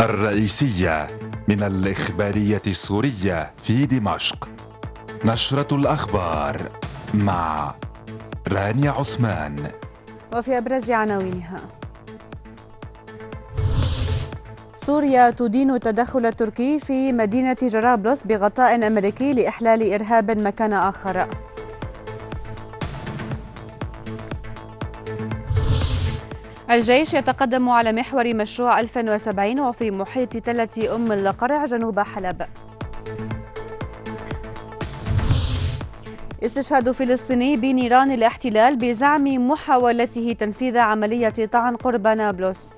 الرئيسية من الإخبارية السورية في دمشق نشرة الأخبار مع رانيا عثمان وفي أبرز عناوينها سوريا تدين التدخل التركي في مدينة جرابلس بغطاء أمريكي لإحلال إرهاب مكان آخر الجيش يتقدم على محور مشروع 1070 وفي محيط تلة أم القرع جنوب حلب استشهاد فلسطيني بنيران الاحتلال بزعم محاولته تنفيذ عملية طعن قرب نابلس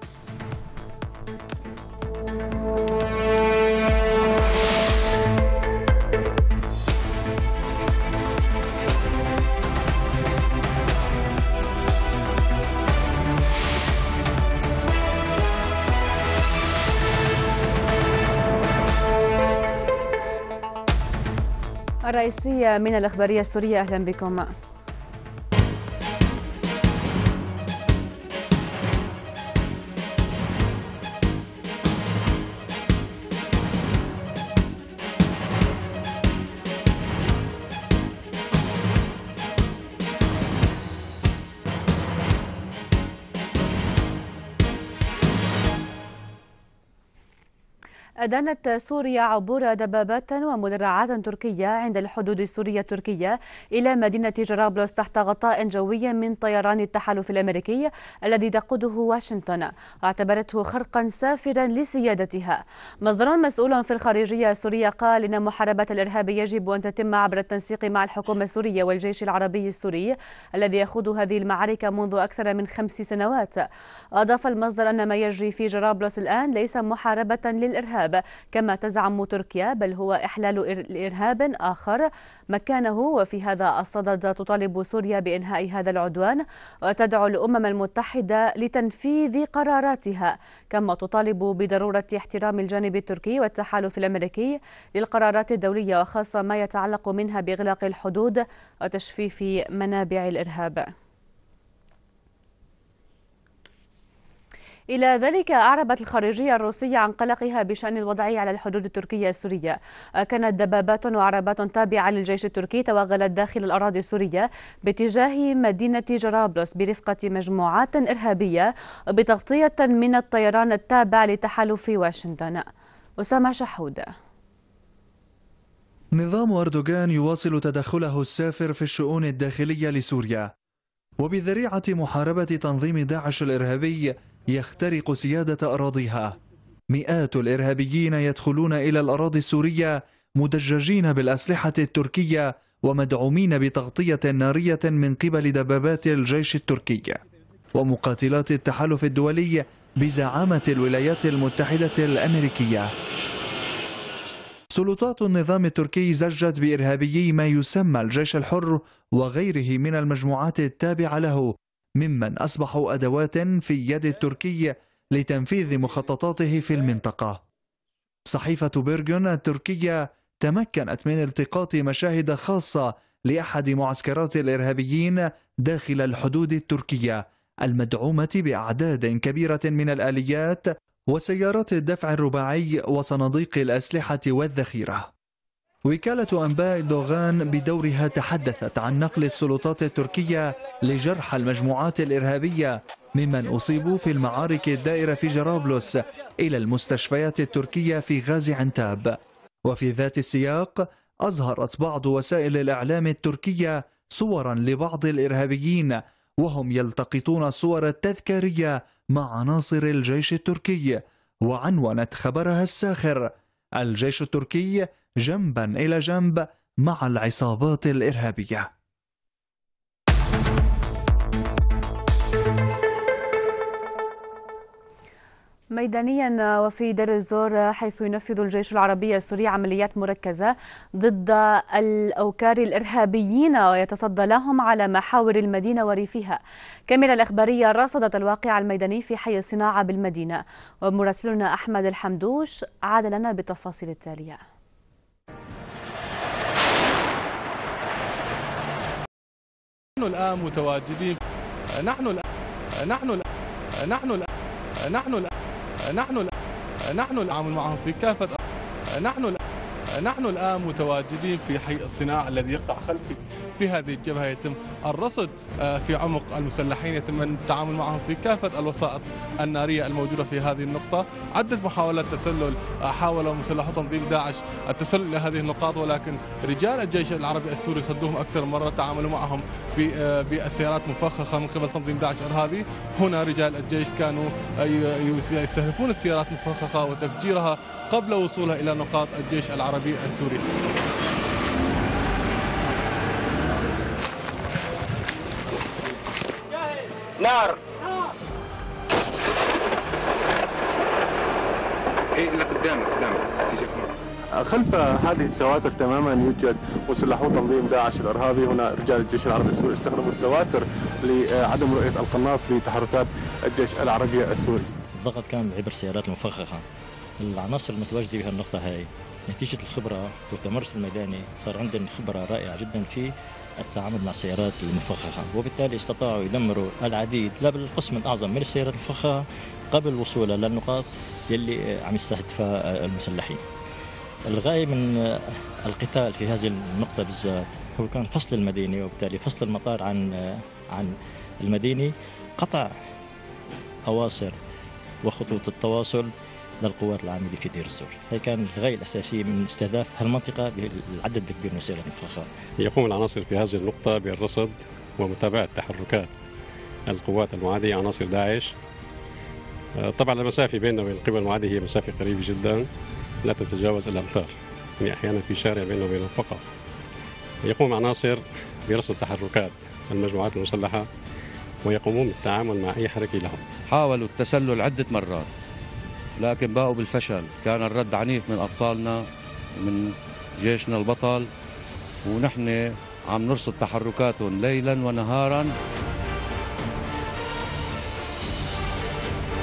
الرئيسية من الإخبارية السورية أهلا بكم أدانت سوريا عبور دبابات ومدرعات تركية عند الحدود السورية التركية إلى مدينة جرابلس تحت غطاء جوي من طيران التحالف الأمريكي الذي تقوده واشنطن واعتبرته خرقا سافرا لسيادتها مصدر مسؤول في الخارجية السورية قال إن محاربة الإرهاب يجب أن تتم عبر التنسيق مع الحكومة السورية والجيش العربي السوري الذي يخوض هذه المعارك منذ أكثر من خمس سنوات أضاف المصدر أن ما يجري في جرابلس الآن ليس محاربة للإرهاب الشباب كما تزعم تركيا بل هو إحلال لإرهاب آخر مكانه وفي هذا الصدد تطالب سوريا بإنهاء هذا العدوان وتدعو الأمم المتحدة لتنفيذ قراراتها كما تطالب بضرورة احترام الجانب التركي والتحالف الأمريكي للقرارات الدولية وخاصة ما يتعلق منها بإغلاق الحدود وتجفيف منابع الإرهاب إلى ذلك أعربت الخارجية الروسية عن قلقها بشأن الوضع على الحدود التركية السورية كانت دبابات وعربات تابعة للجيش التركي توغلت داخل الأراضي السورية باتجاه مدينة جرابلس برفقة مجموعات إرهابية بتغطية من الطيران التابع لتحالف واشنطن أسامة شحودة نظام أردوغان يواصل تدخله السافر في الشؤون الداخلية لسوريا وبذريعة محاربة تنظيم داعش الإرهابي يخترق سيادة أراضيها مئات الإرهابيين يدخلون إلى الأراضي السورية مدججين بالأسلحة التركية ومدعومين بتغطية نارية من قبل دبابات الجيش التركي ومقاتلات التحالف الدولي بزعامة الولايات المتحدة الأمريكية سلطات النظام التركي زجت بإرهابيي ما يسمى الجيش الحر وغيره من المجموعات التابعة له ممن أصبحوا أدوات في يد التركي لتنفيذ مخططاته في المنطقة صحيفة بيرغون التركية تمكنت من التقاط مشاهد خاصة لأحد معسكرات الإرهابيين داخل الحدود التركية المدعومة بأعداد كبيرة من الآليات وسيارات الدفع الرباعي وصناديق الأسلحة والذخيرة وكالة أنباء دوغان بدورها تحدثت عن نقل السلطات التركية لجرحى المجموعات الإرهابية ممن أصيبوا في المعارك الدائرة في جرابلس إلى المستشفيات التركية في غازي عنتاب وفي ذات السياق أظهرت بعض وسائل الإعلام التركية صورا لبعض الإرهابيين وهم يلتقطون الصور التذكارية مع عناصر الجيش التركي وعنونت خبرها الساخر الجيش التركي جنبا إلى جنب مع العصابات الإرهابية. ميدانيا وفي دير الزور حيث ينفذ الجيش العربي السوري عمليات مركزة ضد الأوكار الإرهابيين ويتصدى لهم على محاور المدينة وريفها كاميرا الإخبارية راصدت الواقع الميداني في حي الصناعة بالمدينة ومراسلنا أحمد الحمدوش عاد لنا بالتفاصيل التالية نحن الآن متواجدين نحن الآن نحن الآن نحن الآن نحن الآن نحن الآن نحن التعامل معهم في كافة نحن الآن نحن الآن متواجدين في حي الصناعة الذي يقع خلفي في هذه الجبهة يتم الرصد آه، في عمق المسلحين يتم التعامل معهم في كافة الوسائط النارية الموجودة في هذه النقطة عدة محاولات تسلل آه، حاول مسلحو تنظيم داعش التسلل إلى هذه النقاط ولكن رجال الجيش العربي السوري صدوهم أكثر مرة تعاملوا معهم بالسيارات آه، مفخخة من قبل تنظيم داعش الإرهابي هنا رجال الجيش كانوا يستهدفون السيارات المفخخة وتفجيرها قبل وصولها إلى نقاط الجيش العربي السوري نار إيه، خلف هذه السواتر تماما يوجد مسلحو تنظيم داعش الارهابي هنا رجال الجيش العربي السوري استخدموا السواتر لعدم رؤيه القناص لتحركات الجيش العربي السوري الضغط كان عبر سيارات مفخخه العناصر المتواجده بهالنقطه هاي نتيجه الخبره والتمرس الميداني صار عندهم خبره رائعه جدا في التعامل مع السيارات المفخخه وبالتالي استطاعوا يدمروا العديد لا بالقسم الاعظم من السيارات المفخخه قبل وصولها للنقاط يلي عم يستهدفها المسلحين الغايه من القتال في هذه النقطه بالذات هو كان فصل المدينه وبالتالي فصل المطار عن عن المدينه قطع اواصر وخطوط التواصل للقوات العامله في دير الزور هي كان الغايه الاساسيه من استهداف هالمنطقه بالعدد الكبير من السيارات الفخار يقوم العناصر في هذه النقطه بالرصد ومتابعه تحركات القوات المعاديه عناصر داعش آه، طبعا المسافه بيننا وبين القوى المعاديه هي مسافه قريبه جدا لا تتجاوز الامتار يعني احيانا في شارع بيننا وبينهم فقط يقوم عناصر برصد تحركات المجموعات المسلحه ويقومون بالتعامل مع اي حركه لهم حاولوا التسلل عده مرات لكن باقوا بالفشل كان الرد عنيف من أبطالنا من جيشنا البطل ونحن عم نرصد تحركاتهم ليلا ونهارا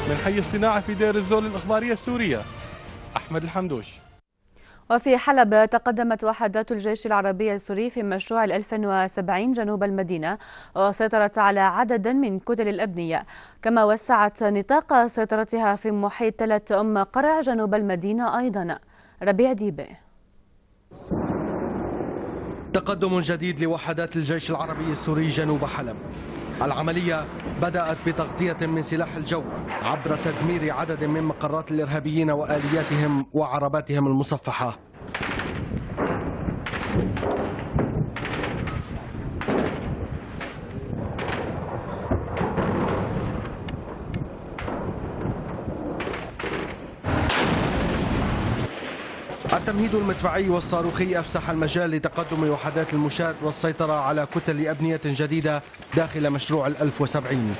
من حي الصناعة في دير الزول الإخبارية السورية أحمد الحمدوش وفي حلب تقدمت وحدات الجيش العربي السوري في مشروع ال 1070 جنوب المدينة وسيطرت على عدد من كتل الأبنية كما وسعت نطاق سيطرتها في محيط تلة أم قرع جنوب المدينة أيضا ربيع ديبي تقدم جديد لوحدات الجيش العربي السوري جنوب حلب العملية بدأت بتغطية من سلاح الجو عبر تدمير عدد من مقرات الإرهابيين وآلياتهم وعرباتهم المصفحة التمهيد المدفعي والصاروخي أفسح المجال لتقدم وحدات المشاة والسيطرة على كتل أبنية جديدة داخل مشروع الألف وسبعين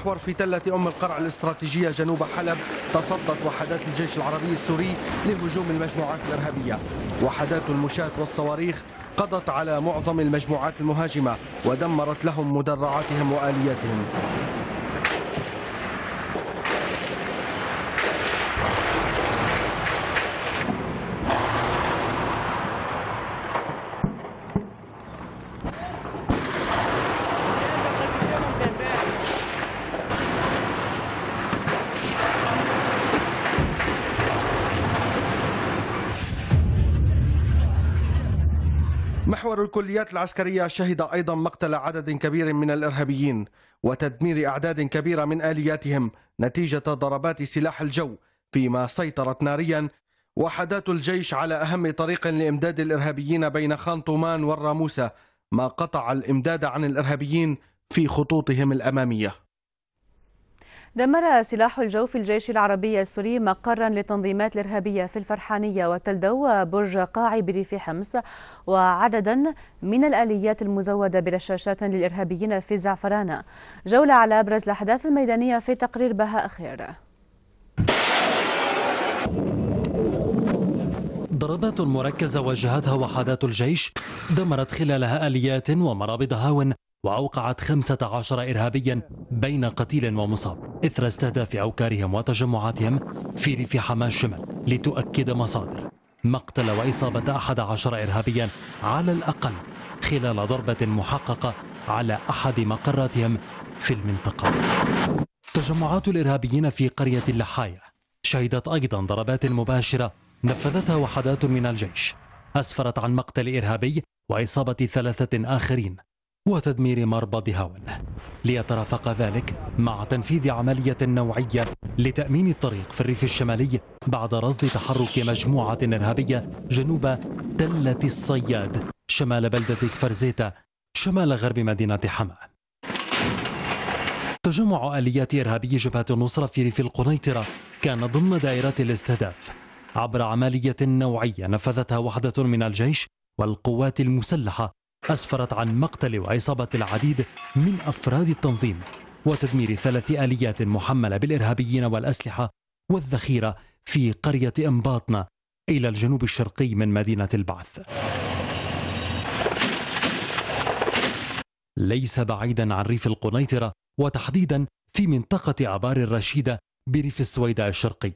المحور في تلة أم القرع الاستراتيجية جنوب حلب تصدت وحدات الجيش العربي السوري لهجوم المجموعات الإرهابية وحدات المشاة والصواريخ قضت على معظم المجموعات المهاجمة ودمرت لهم مدرعاتهم وآلياتهم محور الكليات العسكرية شهد أيضا مقتل عدد كبير من الإرهابيين وتدمير أعداد كبيرة من آلياتهم نتيجة ضربات سلاح الجو فيما سيطرت ناريا وحدات الجيش على أهم طريق لإمداد الإرهابيين بين خان طومان والراموسة ما قطع الإمداد عن الإرهابيين في خطوطهم الأمامية دمر سلاح الجو في الجيش العربي السوري مقرا للتنظيمات الإرهابية في الفرحانية وتلدو وبرج قاعي بريف حمص وعددا من الآليات المزودة برشاشات للإرهابيين في زعفرانة جولة على أبرز الأحداث الميدانية في تقرير بهاء خير ضربات مركزة واجهتها وحدات الجيش دمرت خلالها آليات ومرابض هاون وأوقعت 15 إرهابيا بين قتيل ومصاب إثر استهداف أوكارهم وتجمعاتهم في ريف حماه الشمال لتؤكد مصادر مقتل وإصابة 11 إرهابيا على الأقل خلال ضربة محققة على أحد مقراتهم في المنطقة تجمعات الإرهابيين في قرية اللحاية شهدت أيضا ضربات مباشرة نفذتها وحدات من الجيش أسفرت عن مقتل إرهابي وإصابة ثلاثة آخرين وتدمير مربض هاون ليترافق ذلك مع تنفيذ عملية نوعية لتأمين الطريق في الريف الشمالي بعد رصد تحرك مجموعة إرهابية جنوب تلة الصياد شمال بلدة كفرزيتا شمال غرب مدينة حماة تجمع آليات إرهابي جبهة النصرة في ريف القنيطرة كان ضمن دائرة الاستهداف عبر عملية نوعية نفذتها وحدة من الجيش والقوات المسلحة أسفرت عن مقتل وإصابة العديد من أفراد التنظيم وتدمير ثلاث آليات محملة بالإرهابيين والأسلحة والذخيرة في قرية إنباطنة إلى الجنوب الشرقي من مدينة البعث ليس بعيدا عن ريف القنيطرة وتحديدا في منطقة عبار الرشيدة بريف السويداء الشرقي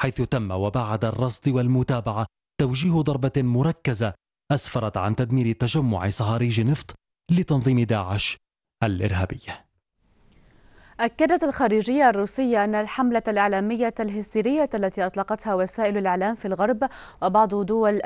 حيث تم وبعد الرصد والمتابعة توجيه ضربة مركزة أسفرت عن تدمير تجمع صهاريج نفط لتنظيم داعش الإرهابي أكدت الخارجية الروسية أن الحملة الإعلامية الهستيرية التي أطلقتها وسائل الإعلام في الغرب وبعض دول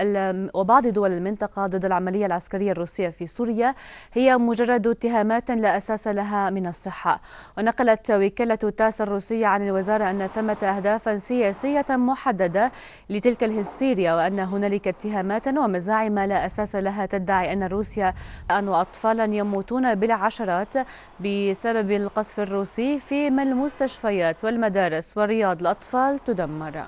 وبعض دول المنطقة ضد العملية العسكرية الروسية في سوريا هي مجرد اتهامات لا أساس لها من الصحة ونقلت وكالة تاس الروسية عن الوزارة أن ثمة أهدافا سياسية محددة لتلك الهستيريا وأن هنالك اتهامات ومزاعم لا أساس لها تدعي أن روسيا أن وأطفالا يموتون بالعشرات بسبب القصف الروسي الطبي فيما المستشفيات والمدارس ورياض الأطفال تدمر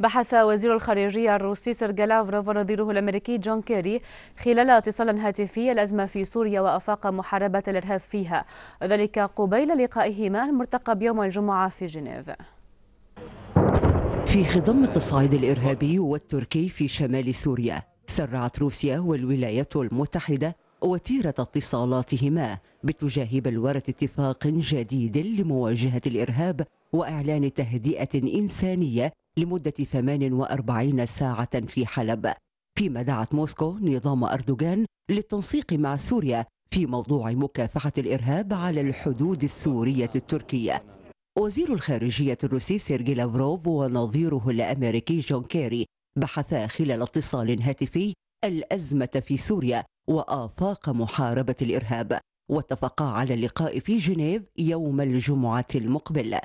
بحث وزير الخارجية الروسي سيرجي لافروف ونظيره الأمريكي جون كيري خلال اتصال هاتفي الأزمة في سوريا وأفاق محاربة الإرهاب فيها ذلك قبيل لقائهما المرتقب يوم الجمعة في جنيف في خضم التصعيد الإرهابي والتركي في شمال سوريا سرعت روسيا والولايات المتحدة وتيرة اتصالاتهما باتجاه بلورة اتفاق جديد لمواجهة الإرهاب وإعلان تهدئة إنسانية لمدة 48 ساعة في حلب فيما دعت موسكو نظام أردوغان للتنسيق مع سوريا في موضوع مكافحة الإرهاب على الحدود السورية التركية وزير الخارجية الروسي سيرجي لافروف ونظيره الأمريكي جون كيري بحثا خلال اتصال هاتفي الأزمة في سوريا وآفاق محاربة الإرهاب واتفقا على اللقاء في جنيف يوم الجمعة المقبل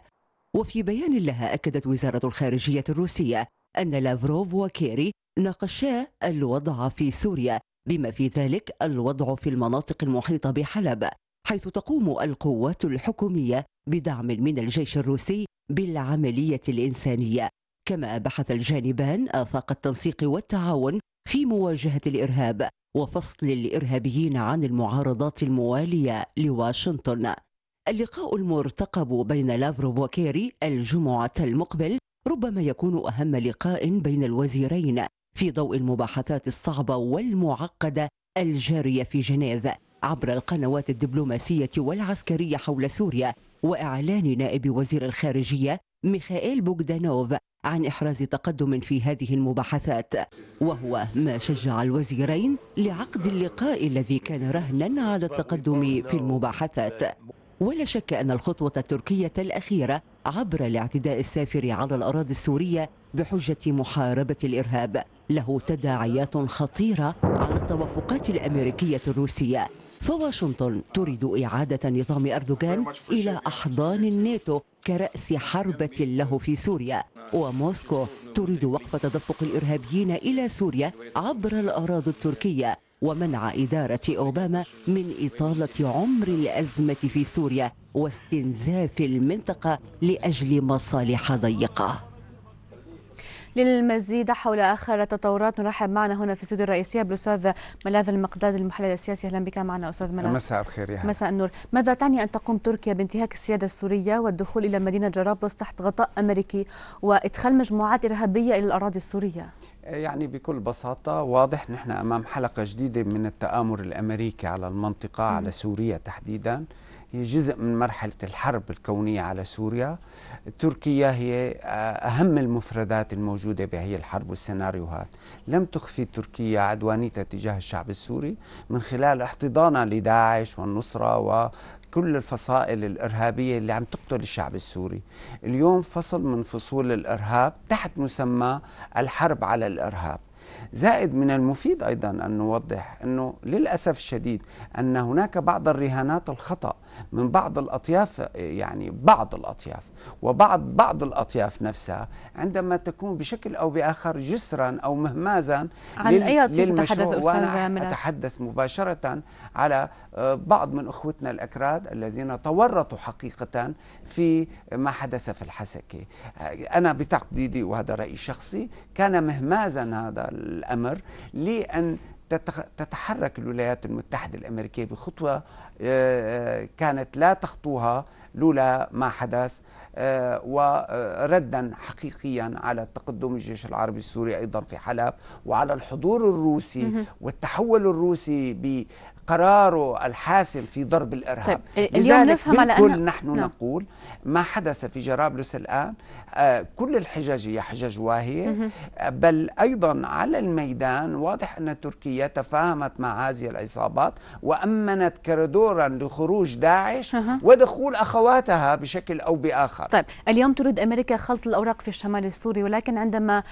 وفي بيان لها أكدت وزارة الخارجية الروسية أن لافروف وكيري ناقشا الوضع في سوريا بما في ذلك الوضع في المناطق المحيطة بحلب حيث تقوم القوات الحكومية بدعم من الجيش الروسي بالعملية الإنسانية كما بحث الجانبان آفاق التنسيق والتعاون في مواجهة الإرهاب وفصل الإرهابيين عن المعارضات الموالية لواشنطن اللقاء المرتقب بين لافروف وكيري الجمعة المقبل ربما يكون أهم لقاء بين الوزيرين في ضوء المباحثات الصعبة والمعقدة الجارية في جنيف عبر القنوات الدبلوماسية والعسكرية حول سوريا وإعلان نائب وزير الخارجية ميخائيل بوغدانوف عن إحراز تقدم في هذه المباحثات وهو ما شجع الوزيرين لعقد اللقاء الذي كان رهنا على التقدم في المباحثات ولا شك أن الخطوة التركية الأخيرة عبر الاعتداء السافر على الأراضي السورية بحجة محاربة الإرهاب له تداعيات خطيرة على التوافقات الأمريكية الروسية فواشنطن تريد إعادة نظام أردوغان إلى أحضان الناتو كرأس حربة له في سوريا وموسكو تريد وقف تدفق الإرهابيين إلى سوريا عبر الأراضي التركية ومنع إدارة أوباما من إطالة عمر الأزمة في سوريا واستنزاف المنطقة لأجل مصالح ضيقة للمزيد حول آخر التطورات نرحب معنا هنا في الاستوديو الرئيسية بالأستاذ ملاذ المقداد المحلل السياسي أهلا بك معنا أستاذ ملاذ مساء الخير يا مساء النور ماذا تعني أن تقوم تركيا بانتهاك السيادة السورية والدخول إلى مدينة جرابلس تحت غطاء أمريكي وإدخال مجموعات إرهابية إلى الأراضي السورية؟ يعني بكل بساطة واضح نحن أمام حلقة جديدة من التآمر الأمريكي على المنطقة على سوريا تحديداً هي جزء من مرحلة الحرب الكونية على سوريا تركيا هي أهم المفردات الموجودة بهي الحرب والسيناريوهات لم تخفي تركيا عدوانيتها تجاه الشعب السوري من خلال احتضانها لداعش والنصرة و كل الفصائل الإرهابية اللي عم تقتل الشعب السوري اليوم فصل من فصول الإرهاب تحت مسمى الحرب على الإرهاب زائد من المفيد أيضا أن نوضح أنه للأسف الشديد أن هناك بعض الرهانات الخطأ من بعض الأطياف يعني بعض الأطياف وبعض بعض الأطياف نفسها عندما تكون بشكل أو بآخر جسرا أو مهمازا عن لل... أي أطياف تتحدث وأنا منها. أتحدث مباشرة على آه، بعض من أخوتنا الأكراد الذين تورطوا حقيقة في ما حدث في الحسكة آه، أنا بتقديدي وهذا رأيي الشخصي كان مهمازا هذا الأمر لأن تتحرك الولايات المتحدة الأمريكية بخطوة آه، كانت لا تخطوها لولا ما حدث آه، وردا حقيقيا على تقدم الجيش العربي السوري أيضا في حلب وعلى الحضور الروسي والتحول الروسي ب قراره الحاسم في ضرب الارهاب طيب. آه، اليوم نفهم على أنه... نحن نعم. نقول ما حدث في جرابلس الان آه، كل الحجج هي حجج واهية آه، بل أيضا على الميدان واضح أن تركيا تفاهمت مع هذه العصابات وأمنت كردورا لخروج داعش ودخول أخواتها بشكل أو بآخر طيب اليوم تريد أمريكا خلط الأوراق في الشمال السوري ولكن عندما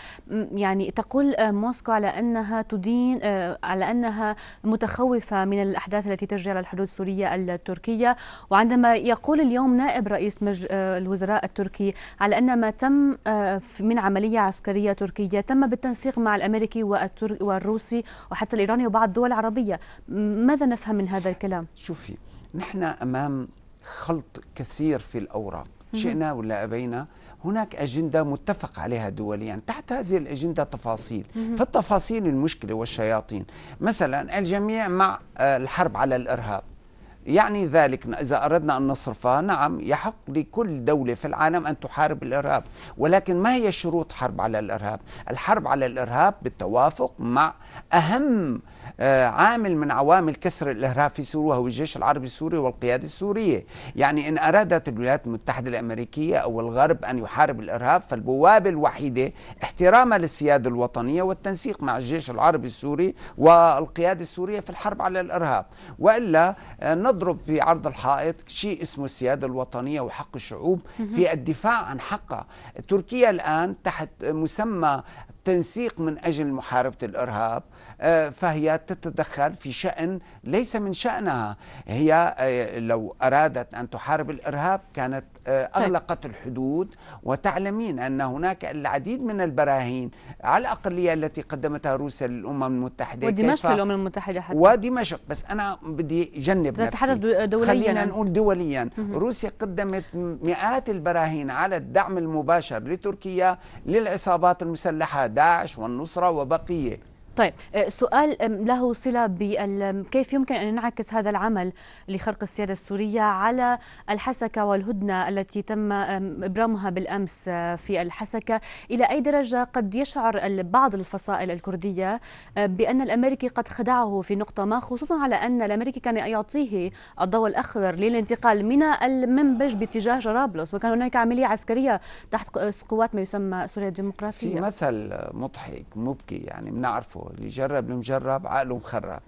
يعني تقول آه، موسكو على أنها تدين على أنها متخوفة من الأحداث التي تجري على الحدود السورية التركية وعندما يقول اليوم نائب رئيس مجلس الوزراء التركي على أن ما تم آه، من عملية عسكرية تركية تم بالتنسيق مع الأمريكي والروسي وحتى الإيراني وبعض الدول العربية ماذا نفهم من هذا الكلام؟ شوفي نحن أمام خلط كثير في الأوراق شئنا ولا أبينا هناك أجندة متفق عليها دوليا تحت هذه الأجندة تفاصيل فالتفاصيل المشكلة والشياطين مثلا الجميع مع آه، الحرب على الإرهاب يعني ذلك إذا أردنا أن نصرفها نعم يحق لكل دولة في العالم أن تحارب الإرهاب ولكن ما هي شروط حرب على الإرهاب؟ الحرب على الإرهاب بالتوافق مع أهم آه، عامل من عوامل كسر الإرهاب في سوريا وهو الجيش العربي السوري والقيادة السورية يعني إن أرادت الولايات المتحدة الأمريكية أو الغرب أن يحارب الإرهاب فالبوابة الوحيدة احتراما للسيادة الوطنية والتنسيق مع الجيش العربي السوري والقيادة السورية في الحرب على الإرهاب وإلا آه، نضرب في عرض الحائط شيء اسمه السيادة الوطنية وحق الشعوب في الدفاع عن حقها تركيا الآن تحت مسمى تنسيق من أجل محاربة الإرهاب آه، فهي تتدخل في شأن ليس من شأنها هي آه، لو أرادت أن تحارب الإرهاب كانت آه، طيب. أغلقت الحدود وتعلمين أن هناك العديد من البراهين على الأقلية التي قدمتها روسيا للأمم المتحدة ودمشق للأمم المتحدة حتى ودمشق بس أنا بدي جنب نفسي دوليا خلينا نقول دوليا روسيا قدمت مئات البراهين على الدعم المباشر لتركيا للعصابات المسلحة داعش والنصرة وبقية طيب آه، سؤال له صلة كيف يمكن أن ينعكس هذا العمل لخرق السيادة السورية على الحسكة والهدنة التي تم إبرامها بالأمس آه، في الحسكة إلى أي درجة قد يشعر بعض الفصائل الكردية آه، بأن الأمريكي قد خدعه في نقطة ما خصوصا على أن الأمريكي كان يعطيه الضوء الأخضر للانتقال من المنبج باتجاه جرابلس وكان هناك عملية عسكرية تحت قوات ما يسمى سوريا الديمقراطية في مثل مضحك مبكي يعني بنعرفه عارفه اللي جرب المجرب عقله مخرب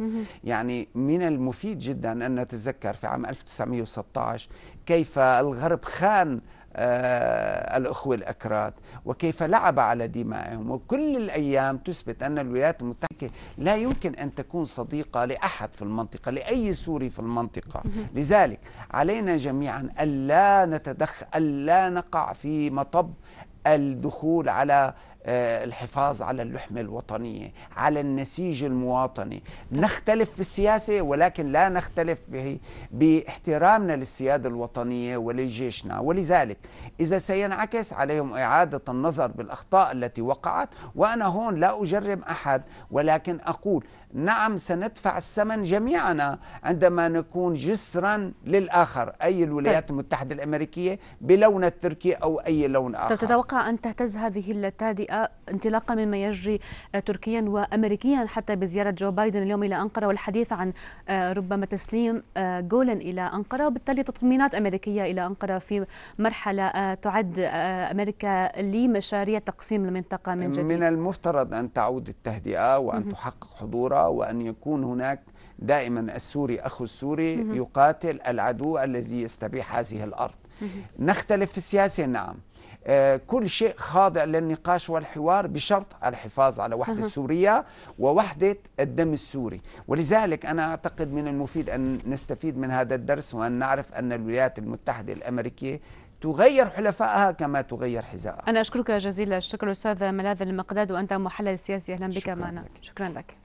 يعني من المفيد جدا أن نتذكر في عام 1916 كيف الغرب خان آه الأخوة الأكراد وكيف لعب على دمائهم وكل الأيام تثبت أن الولايات المتحدة لا يمكن أن تكون صديقة لأحد في المنطقة لأي سوري في المنطقة لذلك علينا جميعا ألا نتدخل ألا نقع في مطب الدخول على آه، الحفاظ على اللحمة الوطنية على النسيج المواطني نختلف في السياسة ولكن لا نختلف به باحترامنا للسيادة الوطنية ولجيشنا ولذلك إذا سينعكس عليهم إعادة النظر بالأخطاء التي وقعت وأنا هون لا أجرم أحد ولكن أقول نعم سندفع الثمن جميعنا عندما نكون جسرا للآخر أي الولايات طيب. المتحدة الأمريكية بلون التركي أو أي لون آخر تتوقع أن تهتز هذه التهدئة انطلاقا مما يجري تركيا وأمريكيا حتى بزيارة جو بايدن اليوم إلى أنقرة والحديث عن ربما تسليم جولن إلى أنقرة وبالتالي تطمينات أمريكية إلى أنقرة في مرحلة تعد أمريكا لمشاريع تقسيم المنطقة من جديد من المفترض أن تعود التهدئة وأن تحقق حضورها وأن يكون هناك دائما السوري أخو السوري يقاتل العدو الذي يستبيح هذه الأرض نختلف في السياسة نعم آه، كل شيء خاضع للنقاش والحوار بشرط الحفاظ على وحدة سوريا ووحدة الدم السوري ولذلك أنا أعتقد من المفيد أن نستفيد من هذا الدرس وأن نعرف أن الولايات المتحدة الأمريكية تغير حلفائها كما تغير حذائها أنا أشكرك جزيلا الشكر أستاذ ملاذ المقداد وأنت محلل سياسي أهلا بك معنا شكرا لك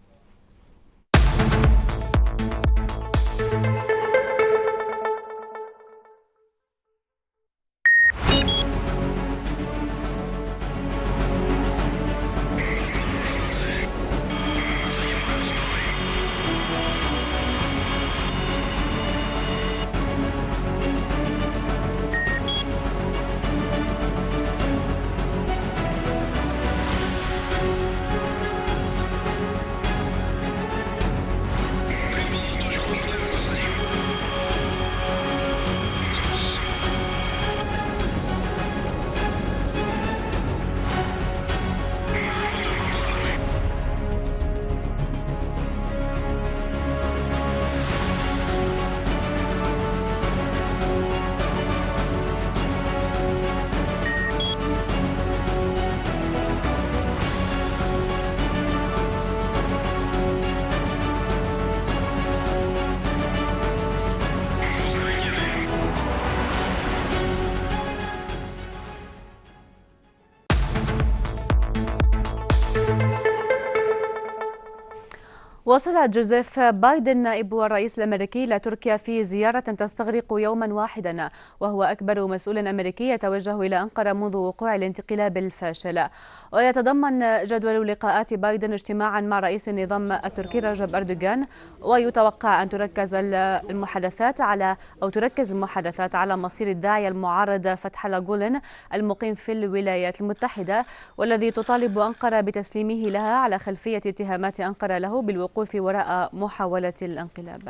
وصل جوزيف بايدن نائب الرئيس الأمريكي إلى تركيا في زيارة تستغرق يوما واحدا وهو أكبر مسؤول أمريكي يتوجه إلى أنقرة منذ وقوع الانتقالاب الفاشل ويتضمن جدول لقاءات بايدن اجتماعا مع رئيس النظام التركي رجب أردوغان ويتوقع أن تركز المحادثات على أو تركز المحادثات على مصير الداعية المعارضه فتح لاغولن المقيم في الولايات المتحدة والذي تطالب أنقرة بتسليمه لها على خلفية اتهامات أنقرة له بالوقوف وراء محاولة الانقلاب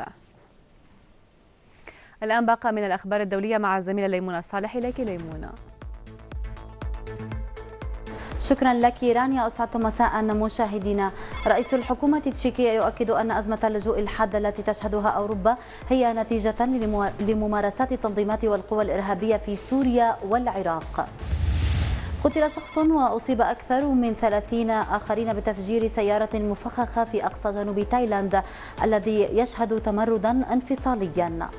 الآن باقة من الأخبار الدولية مع الزميلة ليمونة الصالح إليك ليمونة شكرا لك رانيا أسعد مساء مشاهدينا رئيس الحكومة التشيكية يؤكد أن أزمة اللجوء الحادة التي تشهدها أوروبا هي نتيجة لممارسات التنظيمات والقوى الإرهابية في سوريا والعراق قتل شخص وأصيب أكثر من 30 آخرين بتفجير سيارة مفخخة في أقصى جنوب تايلاند الذي يشهد تمردا انفصاليا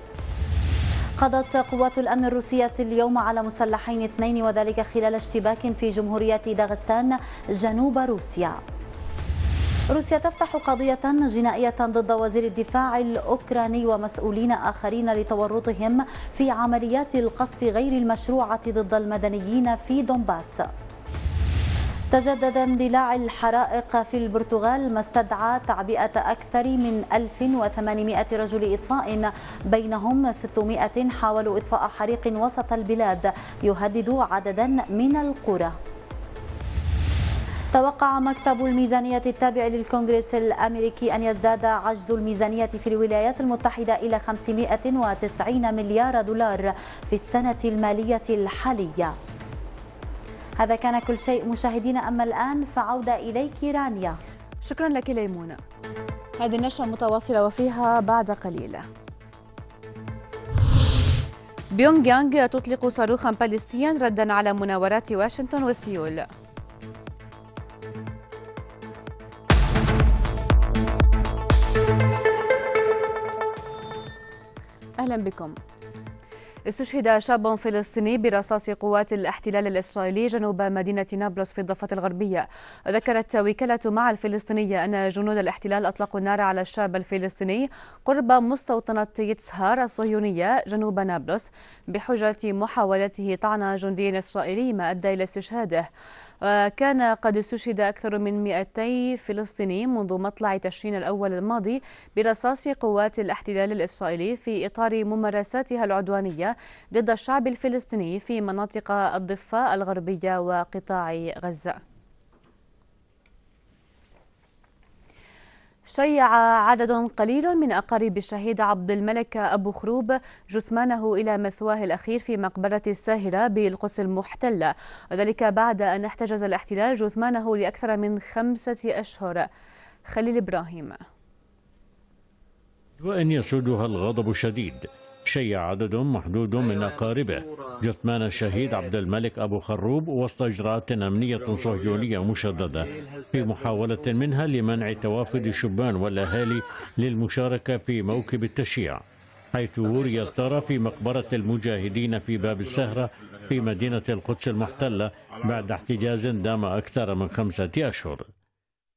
قضت قوات الأمن الروسية اليوم على مسلحين اثنين وذلك خلال اشتباك في جمهورية داغستان جنوب روسيا روسيا تفتح قضية جنائية ضد وزير الدفاع الأوكراني ومسؤولين آخرين لتورطهم في عمليات القصف غير المشروعة ضد المدنيين في دونباس تجدد اندلاع الحرائق في البرتغال ما استدعى تعبئة أكثر من 1800 رجل إطفاء بينهم 600 حاولوا إطفاء حريق وسط البلاد يهدد عددا من القرى توقع مكتب الميزانية التابع للكونغرس الأمريكي أن يزداد عجز الميزانية في الولايات المتحدة إلى 590 مليار دولار في السنة المالية الحالية هذا كان كل شيء مشاهدينا أما الآن فعودة إليك رانيا شكرا لك ليمونة هذه النشرة متواصلة وفيها بعد قليل بيونغ يانغ تطلق صاروخا باليستيا ردا على مناورات واشنطن وسيول اهلا بكم استشهد شاب فلسطيني برصاص قوات الاحتلال الإسرائيلي جنوب مدينة نابلس في الضفة الغربية ذكرت وكالة مع الفلسطينية أن جنود الاحتلال أطلقوا النار على الشاب الفلسطيني قرب مستوطنة يتسهار الصهيونية جنوب نابلس بحجة محاولته طعن جندي إسرائيلي ما أدى إلى استشهاده وكان قد استشهد أكثر من 200 فلسطيني منذ مطلع تشرين الأول الماضي برصاص قوات الاحتلال الإسرائيلي في إطار ممارساتها العدوانية ضد الشعب الفلسطيني في مناطق الضفة الغربية وقطاع غزة شيع عدد قليل من أقارب الشهيد عبد الملك أبو خروب جثمانه إلى مثواه الأخير في مقبرة الساهرة بالقدس المحتلة وذلك بعد أن احتجز الاحتلال جثمانه لأكثر من خمسة أشهر خليل إبراهيم وأن يسودها الغضب الشديد شيع عدد محدود من أيوة، أقاربه جثمان الشهيد عبد الملك أبو خروب وسط إجراءات أمنية صهيونية مشددة في محاولة منها لمنع توافد الشبان والأهالي للمشاركة في موكب التشيع حيث وري الثرى في مقبرة المجاهدين في باب السهرة في مدينة القدس المحتلة بعد احتجاز دام أكثر من خمسة أشهر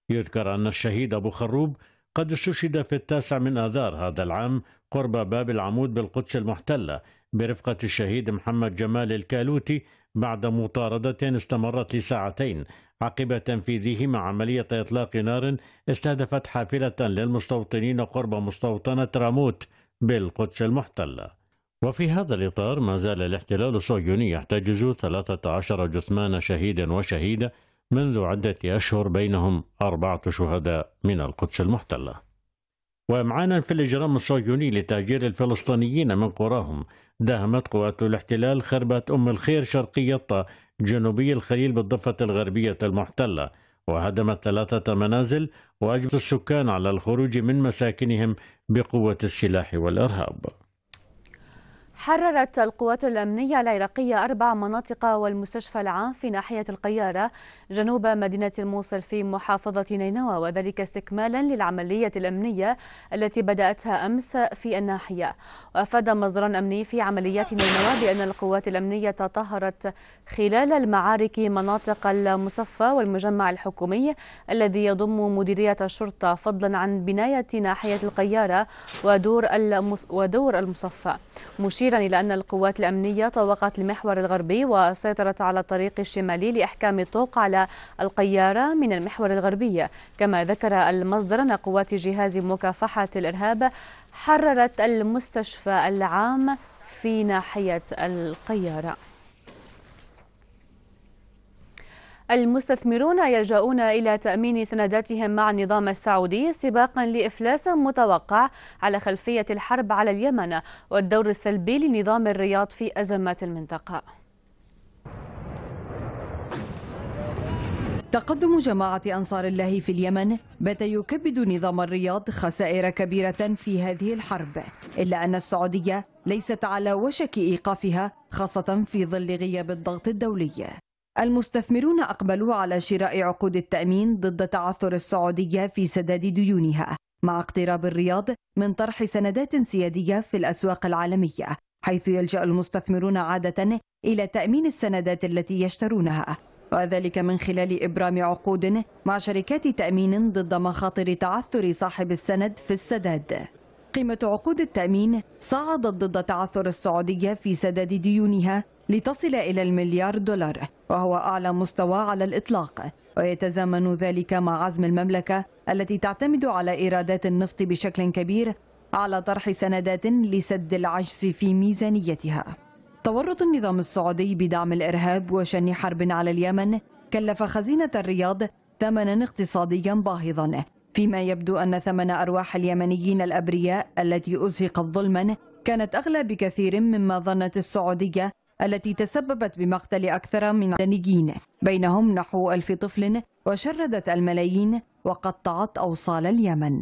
يذكر أن الشهيد أبو خروب قد استشهد في التاسع من آذار هذا العام قرب باب العمود بالقدس المحتلة برفقة الشهيد محمد جمال الكالوتي بعد مطاردة استمرت لساعتين عقب تنفيذهما عملية إطلاق نار استهدفت حافلة للمستوطنين قرب مستوطنة راموت بالقدس المحتلة وفي هذا الإطار ما زال الاحتلال الصهيوني يحتجز 13 جثمان شهيد وشهيدة منذ عدة أشهر بينهم أربعة شهداء من القدس المحتلة وإمعانا في الإجرام الصهيوني لتهجير الفلسطينيين من قراهم داهمت قوات الاحتلال خربة أم الخير شرقي جنوبي الخليل بالضفة الغربية المحتلة وهدمت ثلاثة منازل وأجبت السكان على الخروج من مساكنهم بقوة السلاح والإرهاب حررت القوات الأمنية العراقية أربع مناطق والمستشفى العام في ناحية القيارة جنوب مدينة الموصل في محافظة نينوى وذلك استكمالا للعملية الأمنية التي بدأتها أمس في الناحية وأفاد مصدر أمني في عمليات نينوى بأن القوات الأمنية تطهرت خلال المعارك مناطق المصفى والمجمع الحكومي الذي يضم مديرية الشرطة فضلا عن بناية ناحية القيارة ودور ودور المصفى مشيرا إلى أن القوات الأمنية طوقت المحور الغربي وسيطرت على الطريق الشمالي لإحكام الطوق على القيارة من المحور الغربي كما ذكر المصدر أن قوات جهاز مكافحة الإرهاب حررت المستشفى العام في ناحية القيارة المستثمرون يلجؤون إلى تأمين سنداتهم مع النظام السعودي سباقا لإفلاس متوقع على خلفية الحرب على اليمن والدور السلبي لنظام الرياض في أزمات المنطقة تقدم جماعة أنصار الله في اليمن بات يكبد نظام الرياض خسائر كبيرة في هذه الحرب إلا أن السعودية ليست على وشك إيقافها خاصة في ظل غياب الضغط الدولي المستثمرون أقبلوا على شراء عقود التأمين ضد تعثر السعودية في سداد ديونها مع اقتراب الرياض من طرح سندات سيادية في الأسواق العالمية حيث يلجأ المستثمرون عادة إلى تأمين السندات التي يشترونها وذلك من خلال إبرام عقود مع شركات تأمين ضد مخاطر تعثر صاحب السند في السداد قيمة عقود التأمين صعدت ضد تعثر السعودية في سداد ديونها لتصل إلى المليار دولار وهو أعلى مستوى على الإطلاق ويتزامن ذلك مع عزم المملكة التي تعتمد على إيرادات النفط بشكل كبير على طرح سندات لسد العجز في ميزانيتها تورط النظام السعودي بدعم الإرهاب وشن حرب على اليمن كلف خزينة الرياض ثمنا اقتصاديا باهظا فيما يبدو أن ثمن أرواح اليمنيين الأبرياء التي أزهقت ظلما كانت أغلى بكثير مما ظنت السعودية التي تسببت بمقتل أكثر من مدنيين بينهم نحو ألف طفل وشردت الملايين وقطعت أوصال اليمن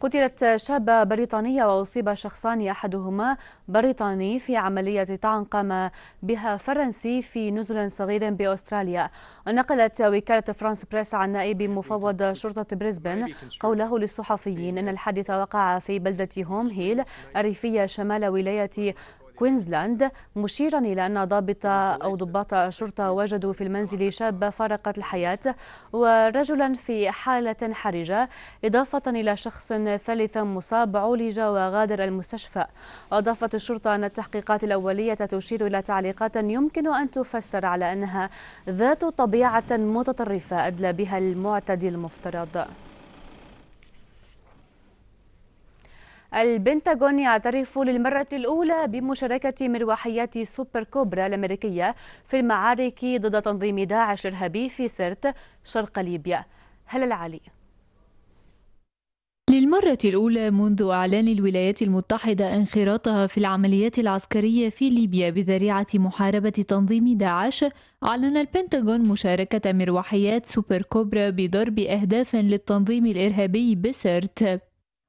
قتلت شابة بريطانية وأصيب شخصان أحدهما بريطاني في عملية طعن قام بها فرنسي في نزل صغير بأستراليا نقلت وكالة فرانس بريس عن نائب مفوض شرطة بريسبن قوله للصحفيين أن الحادث وقع في بلدة هوم هيل الريفية شمال ولاية كوينزلاند مشيرا إلى أن ضابط أو ضباط الشرطة وجدوا في المنزل شابة فارقت الحياة ورجلا في حالة حرجة إضافة إلى شخص ثالث مصاب عولج وغادر المستشفى أضافت الشرطة أن التحقيقات الأولية تشير إلى تعليقات يمكن أن تفسر على أنها ذات طبيعة متطرفة أدلى بها المعتدي المفترض البنتاغون يعترف للمرة الأولى بمشاركة مروحيات سوبر كوبرا الأمريكية في المعارك ضد تنظيم داعش الإرهابي في سرت شرق ليبيا هل العلي للمرة الأولى منذ أعلان الولايات المتحدة انخراطها في العمليات العسكرية في ليبيا بذريعة محاربة تنظيم داعش، أعلن البنتاغون مشاركة مروحيات سوبر كوبرا بضرب أهداف للتنظيم الإرهابي بسرت.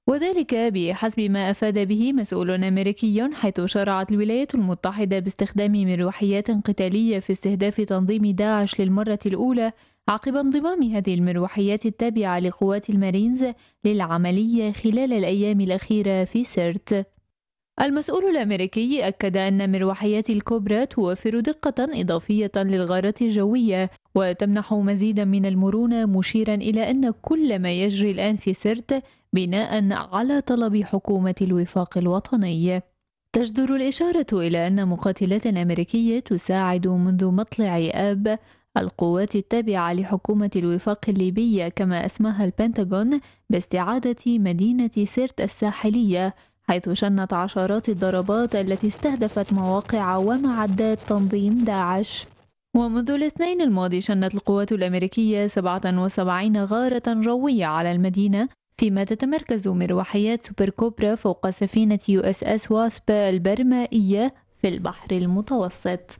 وذلك بحسب ما أفاد به مسؤول أمريكي حيث شرعت الولايات المتحدة باستخدام مروحيات قتالية في استهداف تنظيم داعش للمرة الأولى عقب انضمام هذه المروحيات التابعة لقوات المارينز للعملية خلال الأيام الأخيرة في سرت المسؤول الأمريكي أكد أن مروحيات الكوبرا توفر دقة إضافية للغارات الجوية وتمنح مزيدا من المرونة مشيرا إلى أن كل ما يجري الآن في سرت بناء على طلب حكومة الوفاق الوطني تجدر الإشارة إلى أن مقاتلات أمريكية تساعد منذ مطلع آب القوات التابعة لحكومة الوفاق الليبية كما أسماها البنتاغون باستعادة مدينة سرت الساحلية حيث شنت عشرات الضربات التي استهدفت مواقع ومعدات تنظيم داعش ومنذ الاثنين الماضي شنت القوات الأمريكية 77 غارة جوية على المدينة فيما تتمركز مروحيات سوبر كوبرا فوق سفينة يو اس اس واسب البرمائية في البحر المتوسط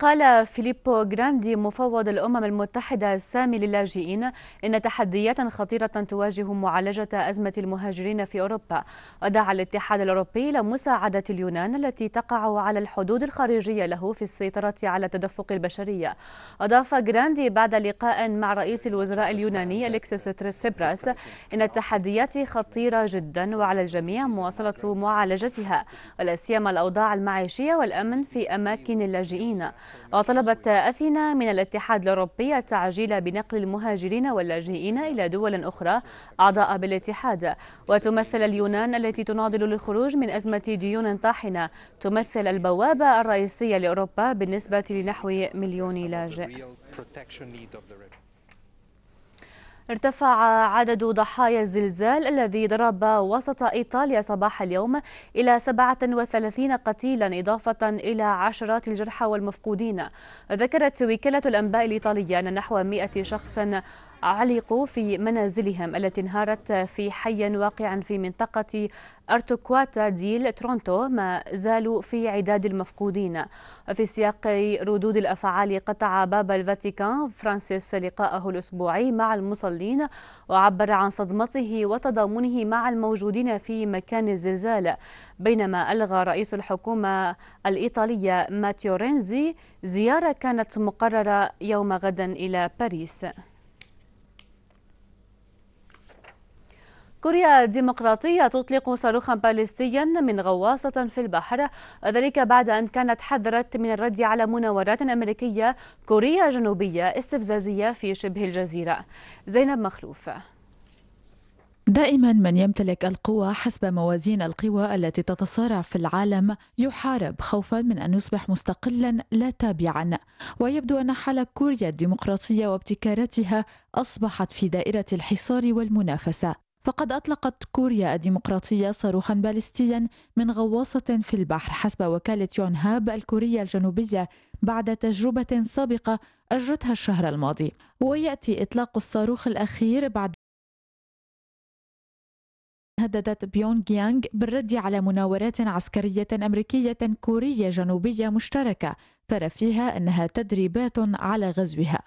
قال فيليبو جراندي مفوض الأمم المتحدة السامي للاجئين إن تحديات خطيرة تواجه معالجة أزمة المهاجرين في أوروبا ودعا الاتحاد الأوروبي لمساعدة اليونان التي تقع على الحدود الخارجية له في السيطرة على تدفق البشرية أضاف جراندي بعد لقاء مع رئيس الوزراء اليوناني أليكسيس تريسيبراس إن التحديات خطيرة جدا وعلى الجميع مواصلة معالجتها ولا سيما الأوضاع المعيشية والأمن في أماكن اللاجئين وطلبت أثينا من الاتحاد الأوروبي التعجيل بنقل المهاجرين واللاجئين إلى دول أخرى أعضاء بالاتحاد وتمثل اليونان التي تناضل للخروج من أزمة ديون طاحنة تمثل البوابة الرئيسية لأوروبا بالنسبة لنحو مليون لاجئ ارتفع عدد ضحايا الزلزال الذي ضرب وسط إيطاليا صباح اليوم إلى 37 قتيلا إضافة إلى عشرات الجرحى والمفقودين ذكرت وكالة الأنباء الإيطالية أن نحو 100 شخص علقوا في منازلهم التي انهارت في حي واقع في منطقة أرتوكواتا ديل تورونتو ما زالوا في عداد المفقودين وفي سياق ردود الأفعال قطع باب الفاتيكان فرانسيس لقاءه الأسبوعي مع المصلين وعبر عن صدمته وتضامنه مع الموجودين في مكان الزلزال بينما ألغى رئيس الحكومة الإيطالية ماتيو رينزي زيارة كانت مقررة يوم غد إلى باريس كوريا الديمقراطية تطلق صاروخا باليستيا من غواصة في البحر وذلك بعد أن كانت حذرت من الرد على مناورات أمريكية كوريا جنوبية استفزازية في شبه الجزيرة زينب مخلوف دائما من يمتلك القوى حسب موازين القوى التي تتصارع في العالم يحارب خوفا من ان يصبح مستقلا لا تابعا ويبدو ان حال كوريا الديمقراطيه وابتكاراتها اصبحت في دائره الحصار والمنافسه فقد أطلقت كوريا الديمقراطية صاروخا باليستيا من غواصة في البحر حسب وكالة يونهاب الكورية الجنوبية بعد تجربة سابقة أجرتها الشهر الماضي ويأتي إطلاق الصاروخ الأخير بعد هددت بيونغ يانغ بالرد على مناورات عسكرية أمريكية كورية جنوبية مشتركة ترى فيها أنها تدريبات على غزوها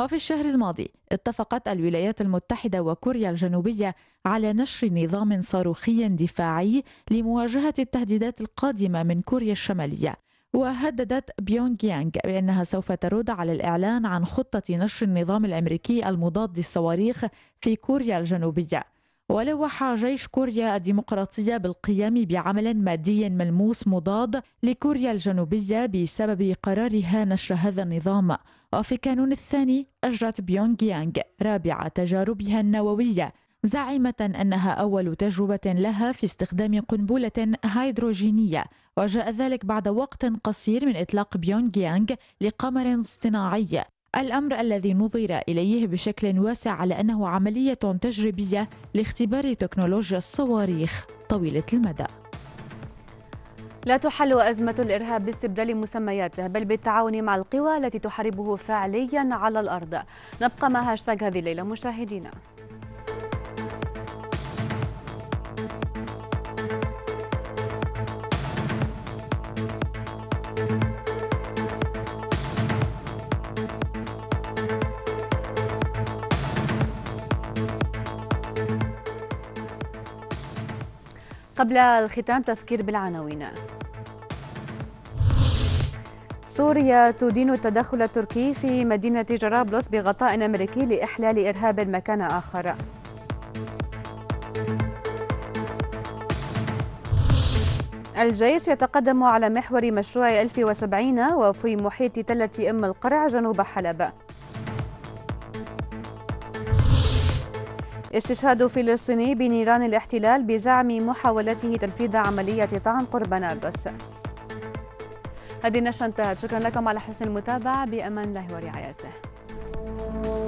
وفي الشهر الماضي اتفقت الولايات المتحدة وكوريا الجنوبية على نشر نظام صاروخي دفاعي لمواجهة التهديدات القادمة من كوريا الشمالية وهددت بيونغ يانغ بأنها سوف ترد على الإعلان عن خطة نشر النظام الأمريكي المضاد للصواريخ في كوريا الجنوبية ولوح جيش كوريا الديمقراطية بالقيام بعمل مادي ملموس مضاد لكوريا الجنوبية بسبب قرارها نشر هذا النظام وفي كانون الثاني أجرت بيونغ يانغ رابع تجاربها النووية زعيمة أنها أول تجربة لها في استخدام قنبلة هيدروجينية وجاء ذلك بعد وقت قصير من إطلاق بيونغ يانغ لقمر اصطناعي الأمر الذي نظر إليه بشكل واسع على أنه عملية تجريبية لاختبار تكنولوجيا الصواريخ طويلة المدى لا تحل أزمة الإرهاب باستبدال مسمياته بل بالتعاون مع القوى التي تحاربه فعليا على الأرض نبقى مع هاشتاج هذه الليلة مشاهدينا قبل الختام تذكير بالعناوين سوريا تدين التدخل التركي في مدينة جرابلس بغطاء أمريكي لإحلال إرهاب مكان آخر الجيش يتقدم على محور مشروع 1070 وفي محيط تلة أم القرع جنوب حلب استشهاد فلسطيني بنيران الاحتلال بزعم محاولته تنفيذ عملية طعن قرب نابلس هذه النشرة انتهت شكرا لكم على حسن المتابعة بأمان الله ورعايته